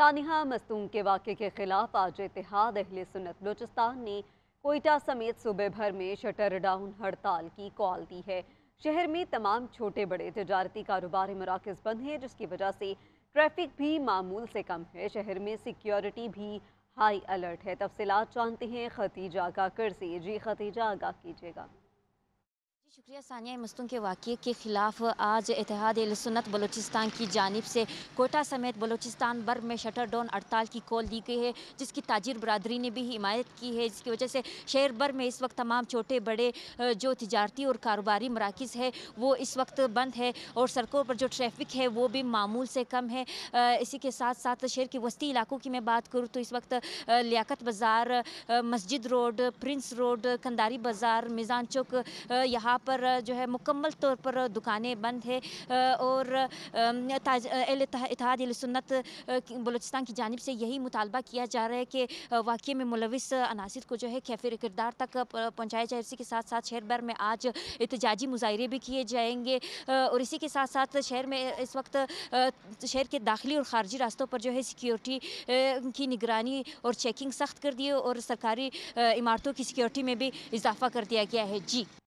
सानिहा मस्तूम के वाक़े के खिलाफ आज इतिहाद अहल सुनत बलोचिस्तान ने कोयटा समेत सूबे भर में शटर डाउन हड़ताल की कॉल दी है शहर में तमाम छोटे बड़े तजारती कारोबारी मराकज़ बंद हैं जिसकी वजह से ट्रैफिक भी मामूल से कम है शहर में सिक्योरिटी भी हाई अलर्ट है तफसलत जानते हैं खतीजा कर से जी खतीजा आगाह कीजिएगा शुक्रिया सानिया मस्तून के वाक़े के ख़िलाफ़ आज इतिहाद सुनत बलोचिस्तान की जानब से कोटा समेत बलोचिस्तान भर में शटर डाउन हड़ताल की कॉल दी गई है जिसकी ताजिर बरदरी ने भी हिमायत की है जिसकी वजह से शहर भर में इस वक्त तमाम छोटे बड़े जो तजारती और कारोबारी मराकज़ है वो इस वक्त बंद है और सड़कों पर जो ट्रैफिक है वो भी मामूल से कम है इसी के साथ साथ शहर के वस्ती इलाकों की मैं बात करूँ तो इस वक्त लियाकत बाज़ार मस्जिद रोड प्रिंस रोड कंदारी बाज़ार मिज़ान चौक यहाँ पर जो है मुकम्मल तौर पर दुकानें बंद है और इतिहाद सुन्नत बलोचिस्तान की जानब से यही मुतालबा किया जा रहा है कि वाक़े में मुलविस अनासर को जो है कैफिर किरदार तक पहुँचाया जाए इसी के साथ साथ शहर भर में आज एहतजाजी मुजाहरे भी किए जाएंगे और इसी के साथ साथ शहर में इस वक्त शहर के दाखिली और ख़ारजी रास्तों पर जो है सिक्योरिटी की निगरानी और चेकिंग सख्त कर दी और सरकारी इमारतों की सिक्योरिटी में भी इजाफा कर दिया गया है जी